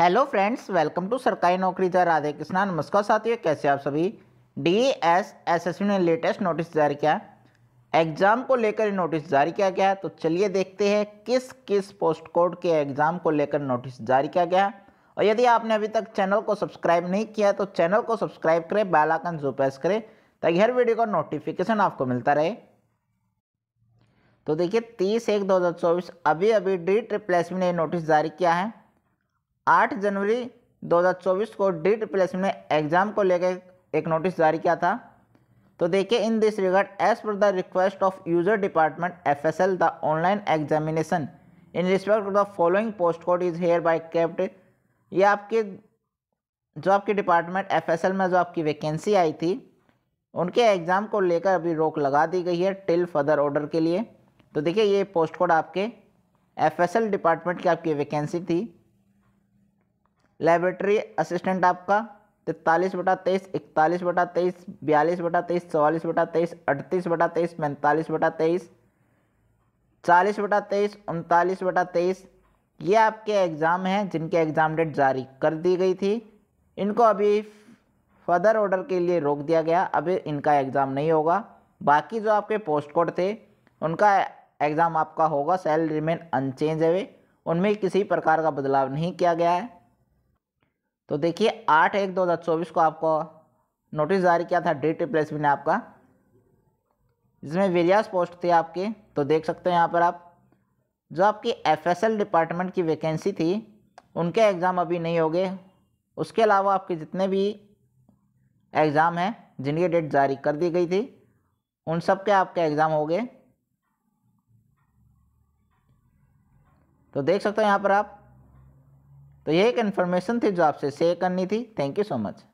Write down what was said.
hello friends welcome to सरकारी नौकरी जा राधे कृष्णा नमस्कार साथियों कैसे आप सभी डी एस एस एस ने लेटेस्ट नोटिस जारी किया एग्ज़ाम को लेकर नोटिस जारी किया गया तो चलिए देखते हैं किस किस पोस्ट कोड के एग्ज़ाम को लेकर नोटिस जारी किया गया और यदि आपने अभी तक चैनल को सब्सक्राइब नहीं किया तो चैनल को सब्सक्राइब करें बैलाकन जो प्रेस करें ताकि हर वीडियो का नोटिफिकेशन आपको मिलता रहे तो देखिए तीस एक दो हज़ार चौबीस अभी अभी डी ट्रिप्लेस ने नोटिस जारी किया है आठ जनवरी 2024 को डीट प्लेसमेंट में एग्ज़ाम को लेकर एक नोटिस जारी किया था तो देखिए in this regard as per the request of user department F S L the online examination in respect to the following post code is hereby kept ये आपके जो आपके डिपार्टमेंट एफ में जो आपकी वैकेंसी आई थी उनके एग्ज़ाम को लेकर अभी रोक लगा दी गई है टिल फर्दर ऑर्डर के लिए तो देखिए ये पोस्ट कोड आपके एफ डिपार्टमेंट की आपकी वैकेंसी थी लेबोरेटरी असिस्टेंट आपका तैतालीस बटा तेईस इकतालीस बटा तेईस बयालीस बटा तेईस चौवालीस बटा तेईस अड़तीस बटा तेईस पैंतालीस बटा तेईस चालीस बटा तेईस उनतालीस बटा तेईस ये आपके एग्ज़ाम हैं जिनके एग्ज़ाम डेट जारी कर दी गई थी इनको अभी फर्दर ऑर्डर के लिए रोक दिया गया अभी इनका एग्ज़ाम नहीं होगा बाकी जो आपके पोस्ट कोड थे उनका एग्ज़ाम आपका होगा सेल रिमेन अनचेंज है उनमें किसी प्रकार का बदलाव नहीं किया गया है तो देखिए आठ एक दो हज़ार चौबीस को आपको नोटिस जारी किया था डेट रिप्लेसमेंट ने आपका जिसमें वेरियास पोस्ट थे आपके तो देख सकते हैं यहाँ पर आप जो आपकी एफएसएल डिपार्टमेंट की वैकेंसी थी उनके एग्ज़ाम अभी नहीं हो गए उसके अलावा आपके जितने भी एग्ज़ाम हैं जिनकी डेट जारी कर दी गई थी उन सब के आपके एग्ज़ाम हो गए तो देख सकते हो यहाँ पर आप तो ये एक इन्फॉर्मेशन थी जो आपसे शेयर करनी थी थैंक यू सो मच